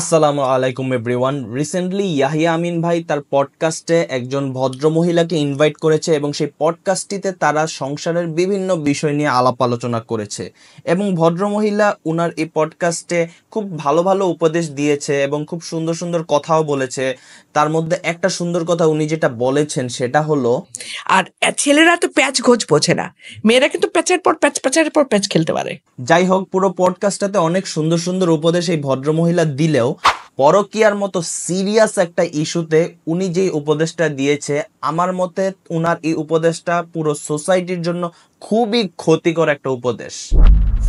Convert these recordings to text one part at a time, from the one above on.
আসসালামু আলাইকুম everyone recently Yahya আমিন ভাই তার পডকাস্টে একজন ভদ্র মহিলাকে ইনভাইট করেছে এবং সেই পডকাস্টটিতে তারা সংসারের বিভিন্ন বিষয় নিয়ে আলাপ আলোচনা করেছে এবং ভদ্র মহিলা ওনার এই পডকাস্টে খুব ভালো ভালো উপদেশ দিয়েছে এবং খুব সুন্দর সুন্দর কথাও বলেছে তার মধ্যে একটা সুন্দর কথা উনি যেটা বলেছেন সেটা হলো আর ছেলেরা তো প্যাচ গোজ বোঝে না মেয়েরা কিন্তু প্যাচের পর প্যাচ প্যাচের পর প্যাচ খেলতে পারে যাই হোক পুরো পডকাস্টটাতে অনেক সুন্দর সুন্দর উপদেশ এই ভদ্র মহিলা দিলেও হলেও পরকিয়ার মতো সিরিয়াস একটা ইস্যুতে উনি যেই উপদেশটা দিয়েছে আমার মতে উনার এই উপদেশটা পুরো সোসাইটির জন্য খুবই ক্ষতিকর একটা উপদেশ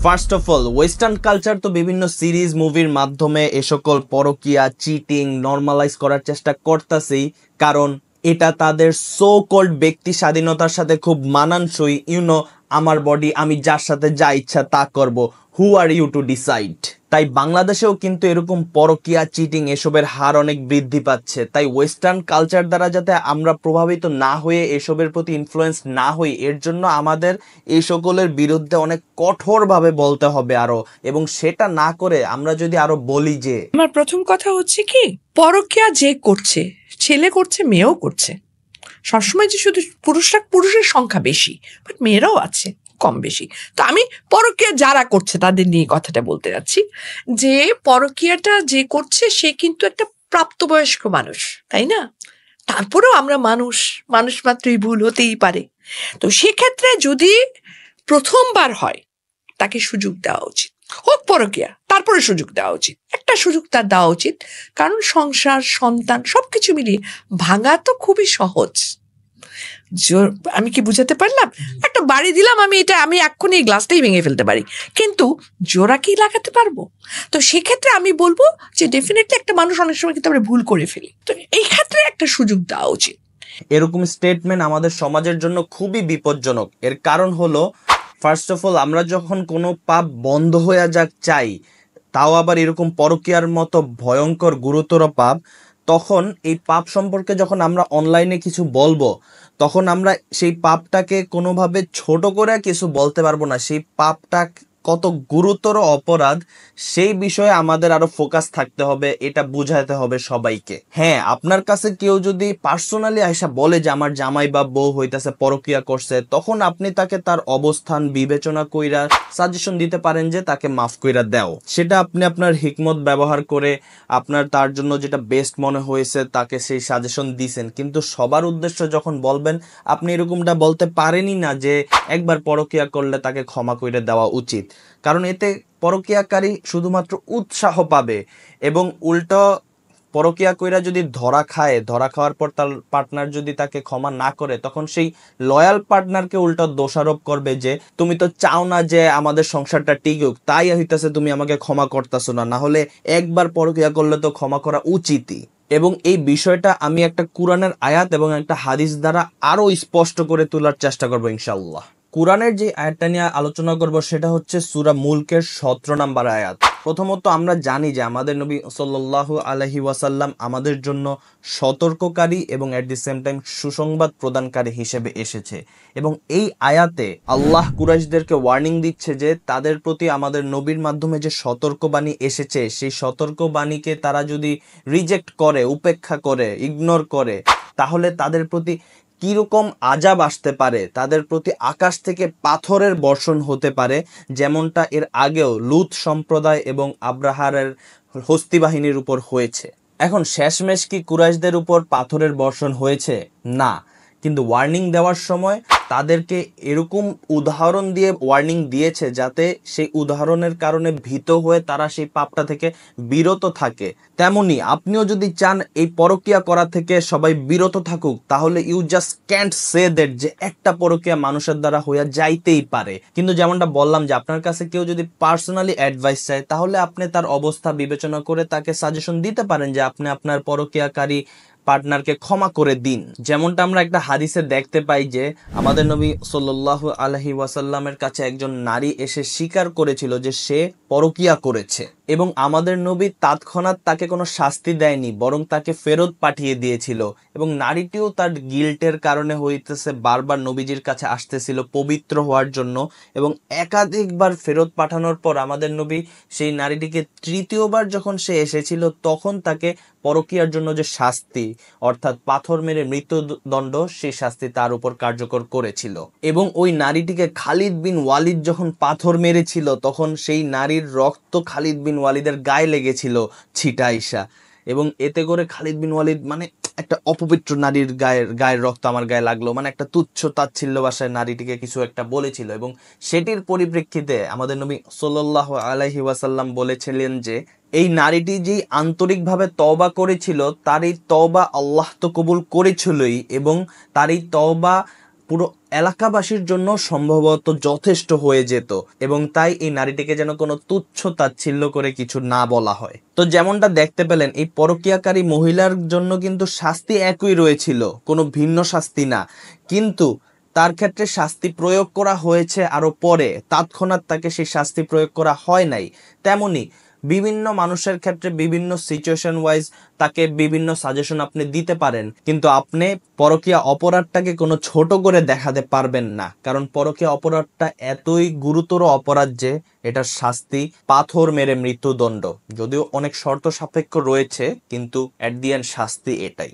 first of all western culture তো বিভিন্ন সিরিজ মুভির মাধ্যমে এ সকল পরকিয়া চিটিং নর্মালাইজ করার চেষ্টা করতেছেই কারণ এটা তাদের সো কল্ড ব্যক্তি স্বাধীনতার সাথে খুব মানানসই ইউনো আমার বডি আমি যার সাথে যা ইচ্ছা তা করব who are you to decide তাই বাংলাদেশেও কিন্তু এরকম পরকিয়া চিটিং এসবের হার অনেক বৃদ্ধি পাচ্ছে তাই ওয়েস্টার্ন কালচার দ্বারা যাতে আমরা প্রভাবিত না হয়ে এসবের প্রতি ইনফ্লুয়েন্স না হই এর জন্য আমাদের এই সকলের বিরুদ্ধে অনেক কঠোরভাবে বলতে হবে আরো এবং সেটা না করে আমরা যদি আরো বলি যে আমার প্রথম কথা হচ্ছে কি পরকিয়া যে করছে ছেলে করছে মেয়েও করছে সবসময় যে শুধু পুরুষরা পুরুষের সংখ্যা বেশি বাট মেয়েরাও আছে কম বেশি তো আমি পরকীয়া যারা করছে তাদের নিয়ে কথাটা বলতে যাচ্ছি যে পরকীয়াটা যে করছে সে কিন্তু একটা প্রাপ্তবয়স্ক মানুষ তাই না তারপরেও আমরা মানুষ মানুষ মাত্রই ভুল হতেই পারে তো সেক্ষেত্রে যদি প্রথমবার হয় তাকে সুযোগ দেওয়া উচিত হোক পরকিয়া তারপরে সুযোগ দেওয়া উচিত একটা সুযোগ তার দেওয়া উচিত কারণ সংসার সন্তান সবকিছু মিলিয়ে ভাঙা তো খুবই সহজ জোর আমি কি বুঝাতে পারলাম একটা বাড়ি দিলাম আমি এটা আমি এক্ষুনি এই গ্লাসটাই ভেঙে ফেলতে পারি কিন্তু জোড়া কি লাগাতে পারবো তো সেক্ষেত্রে আমি বলবো যে ডেফিনেটলি একটা মানুষ অনেক সময় কিন্তু আমরা ভুল করে ফেলি তো এই ক্ষেত্রে একটা সুযোগ দেওয়া উচিত এরকম স্টেটমেন্ট আমাদের সমাজের জন্য খুবই বিপজ্জনক এর কারণ হলো ফার্স্ট অফ অল আমরা যখন কোনো পাপ বন্ধ হয়ে যাক চাই তাও আবার এরকম পরকিয়ার মতো ভয়ঙ্কর গুরুতর পাপ তখন এই পাপ সম্পর্কে যখন আমরা অনলাইনে কিছু বলবো তখন আমরা সেই পাপটাকে কোনোভাবে ছোট করে কিছু বলতে পারবো না সেই পাপটা কত গুরুতর অপরাধ সেই বিষয়ে আমাদের আরো ফোকাস থাকতে হবে এটা বুঝাতে হবে সবাইকে হ্যাঁ আপনার কাছে কেউ যদি পার্সোনালি আয়সা বলে যে আমার জামাই বা বউ হইতাছে পরকিয়া করছে তখন আপনি তাকে তার অবস্থান বিবেচনা কইরা সাজেশন দিতে পারেন যে তাকে মাফ কইরা দেও সেটা আপনি আপনার হিকমত ব্যবহার করে আপনার তার জন্য যেটা বেস্ট মনে হয়েছে তাকে সেই সাজেশন দিছেন কিন্তু সবার উদ্দেশ্য যখন বলবেন আপনি এরকমটা বলতে পারেনই না যে একবার পরকিয়া করলে তাকে ক্ষমা করে দেওয়া উচিত কারণ এতে পরকিয়াকারী শুধুমাত্র উৎসাহ পাবে এবং উল্টো পরকিয়া কইরা যদি ধরা খায় ধরা খাওয়ার পর তার পার্টনার যদি তাকে ক্ষমা না করে তখন সেই লয়াল পার্টনারকে উল্টো দোষারোপ করবে যে তুমি তো চাও না যে আমাদের সংসারটা টিকুক তাই হইতাছে তুমি আমাকে ক্ষমা করতেছো না না হলে একবার পরকিয়া করলে তো ক্ষমা করা উচিতই এবং এই বিষয়টা আমি একটা কোরআনের আয়াত এবং একটা হাদিস দ্বারা আরও স্পষ্ট করে তোলার চেষ্টা করবো ইনশাল্লাহ কোরআনের যে আয়াতটা নিয়ে আলোচনা করব সেটা হচ্ছে সুরা মুলকের সতেরো নাম্বার আয়াত প্রথমত আমরা জানি যে আমাদের নবী সাল্লাহ আলহি ওয়াসাল্লাম আমাদের জন্য সতর্ককারী এবং অ্যাট দি সেম টাইম সুসংবাদ প্রদানকারী হিসেবে এসেছে এবং এই আয়াতে আল্লাহ কুরাইশদেরকে ওয়ার্নিং দিচ্ছে যে তাদের প্রতি আমাদের নবীর মাধ্যমে যে সতর্কবাণী এসেছে সেই সতর্কবাণীকে তারা যদি রিজেক্ট করে উপেক্ষা করে ইগনোর করে তাহলে তাদের প্রতি কীরকম আজাব আসতে পারে তাদের প্রতি আকাশ থেকে পাথরের বর্ষণ হতে পারে যেমনটা এর আগেও লুত সম্প্রদায় এবং আব্রাহারের হস্তি বাহিনীর উপর হয়েছে এখন শেষমেশ কি কুরাইশদের উপর পাথরের বর্ষণ হয়েছে না কিন্তু ওয়ার্নিং দেওয়ার সময় তাদেরকে এরকম উদাহরণ দিয়ে ওয়ার্নিং দিয়েছে যাতে সেই উদাহরণের কারণে ভীত হয়ে তারা সেই পাপটা থেকে বিরত থাকে তেমনি আপনিও যদি চান এই পরকিয়া করা থেকে সবাই বিরত থাকুক তাহলে you just can't say that যে একটা পরকিয়া মানুষের দ্বারা হইয়া যাইতেই পারে কিন্তু যেমনটা বললাম যে আপনার কাছে কেউ যদি পার্সোনালি অ্যাডভাইস চায় তাহলে আপনি তার অবস্থা বিবেচনা করে তাকে সাজেশন দিতে পারেন যে আপনি আপনার পরকিয়াকারী পার্টনারকে ক্ষমা করে দিন যেমনটা আমরা একটা হাদিসে দেখতে পাই যে আমাদের নবী সাল্লাহ আলহি ওয়াসাল্লামের কাছে একজন নারী এসে স্বীকার করেছিল যে সে পরকিয়া করেছে এবং আমাদের নবী তাৎক্ষণাৎ তাকে কোনো শাস্তি দেয়নি বরং তাকে ফেরত পাঠিয়ে দিয়েছিল এবং নারীটিও তার গিল্টের কারণে হইতেছে বারবার নবীজির কাছে আসতেছিল পবিত্র হওয়ার জন্য এবং একাধিকবার ফেরত পাঠানোর পর আমাদের নবী সেই নারীটিকে তৃতীয়বার যখন সে এসেছিল তখন তাকে পরকিয়ার জন্য যে শাস্তি অর্থাৎ পাথর মেরে মৃত্যুদণ্ড সেই শাস্তি তার উপর কার্যকর করেছিল এবং ওই নারীটিকে খালিদ বিন ওয়ালিদ যখন পাথর মেরেছিল তখন সেই নারীর রক্ত খালিদ বিন বিন ওয়ালিদের গায়ে লেগেছিল ছিটা ইসা এবং এতে করে খালিদ বিন ওয়ালিদ মানে একটা অপবিত্র নারীর গায়ের গায়ের রক্ত আমার গায়ে লাগলো মানে একটা তুচ্ছ তাচ্ছিল্য বাসায় নারীটিকে কিছু একটা বলেছিল এবং সেটির পরিপ্রেক্ষিতে আমাদের নবী সোল্লাহ আলহি ওয়াসাল্লাম বলেছিলেন যে এই নারীটি যে আন্তরিকভাবে তবা করেছিল তারই তবা আল্লাহ তো কবুল করেছিলই এবং তারই তবা পুরো এলাকাবাসীর জন্য সম্ভবত যথেষ্ট হয়ে যেত এবং তাই এই নারীটিকে যেন কোনো তুচ্ছ তাচ্ছিল্য করে কিছু না বলা হয় তো যেমনটা দেখতে পেলেন এই পরকিয়াকারী মহিলার জন্য কিন্তু শাস্তি একই রয়েছিল কোনো ভিন্ন শাস্তি না কিন্তু তার ক্ষেত্রে শাস্তি প্রয়োগ করা হয়েছে আরও পরে তৎক্ষণাৎ তাকে সেই শাস্তি প্রয়োগ করা হয় নাই তেমনি বিভিন্ন মানুষের ক্ষেত্রে বিভিন্ন সিচুয়েশন ওয়াইজ তাকে বিভিন্ন সাজেশন আপনি দিতে পারেন কিন্তু আপনি পরকীয়া অপরাধটাকে কোনো ছোট করে দেখাতে পারবেন না কারণ পরকীয় অপরাধটা এতই গুরুতর অপরাধ যে এটার শাস্তি পাথর মেরে মৃত্যুদণ্ড যদিও অনেক শর্ত সাপেক্ষ রয়েছে কিন্তু অ্যাট দি এন্ড শাস্তি এটাই